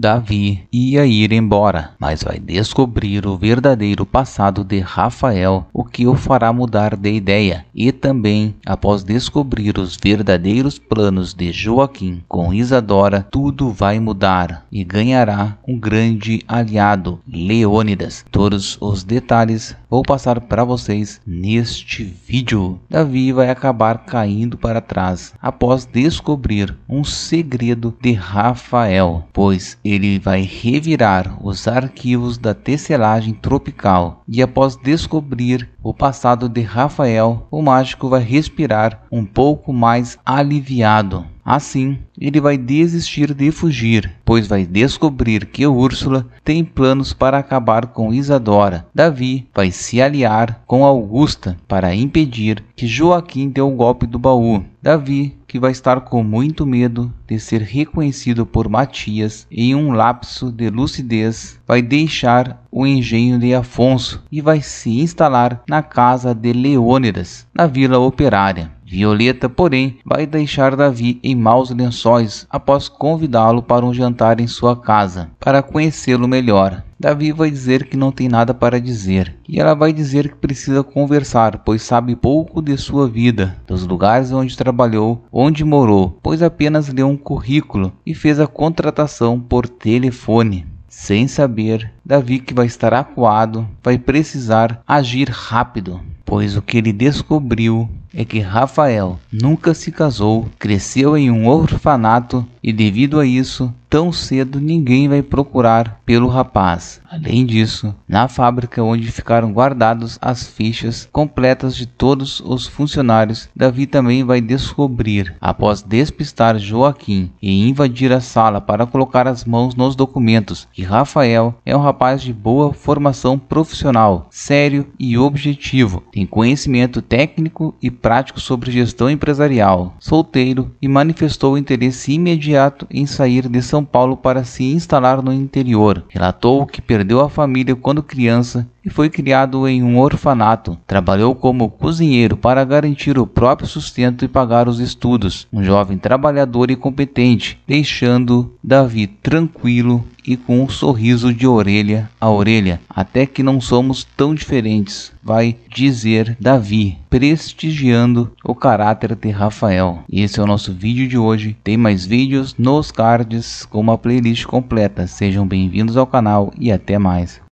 Davi ia ir embora, mas vai descobrir o verdadeiro passado de Rafael, o que o fará mudar de ideia. E também, após descobrir os verdadeiros planos de Joaquim com Isadora, tudo vai mudar e ganhará um grande aliado, Leônidas. Todos os detalhes vou passar para vocês neste vídeo. Davi vai acabar caindo para trás após descobrir um segredo de Rafael, pois ele vai revirar os arquivos da tecelagem tropical e, após descobrir o passado de Rafael, o mágico vai respirar um pouco mais aliviado. Assim, ele vai desistir de fugir, pois vai descobrir que Úrsula tem planos para acabar com Isadora. Davi vai se aliar com Augusta para impedir que Joaquim dê o golpe do baú. Davi, que vai estar com muito medo de ser reconhecido por Matias em um lapso de lucidez, vai deixar o engenho de Afonso e vai se instalar na casa de Leônidas, na vila operária. Violeta, porém, vai deixar Davi em maus lençóis após convidá-lo para um jantar em sua casa, para conhecê-lo melhor. Davi vai dizer que não tem nada para dizer, e ela vai dizer que precisa conversar, pois sabe pouco de sua vida, dos lugares onde trabalhou, onde morou, pois apenas leu um currículo e fez a contratação por telefone. Sem saber, Davi, que vai estar acuado, vai precisar agir rápido, pois o que ele descobriu é que Rafael nunca se casou, cresceu em um orfanato e, devido a isso, tão cedo ninguém vai procurar pelo rapaz. Além disso, na fábrica onde ficaram guardados as fichas completas de todos os funcionários, Davi também vai descobrir, após despistar Joaquim e invadir a sala para colocar as mãos nos documentos, que Rafael é um rapaz de boa formação profissional, sério e objetivo, tem conhecimento técnico e prático sobre gestão empresarial, solteiro e manifestou interesse imediato em sair de São Paulo para se instalar no interior. Relatou que perdeu a família quando criança e foi criado em um orfanato. Trabalhou como cozinheiro para garantir o próprio sustento e pagar os estudos. Um jovem trabalhador e competente, deixando Davi tranquilo e com um sorriso de orelha a orelha, até que não somos tão diferentes, vai dizer Davi, prestigiando o caráter de Rafael. Esse é o nosso vídeo de hoje. Tem mais vídeos nos cards com uma playlist completa. Sejam bem-vindos ao canal e até mais.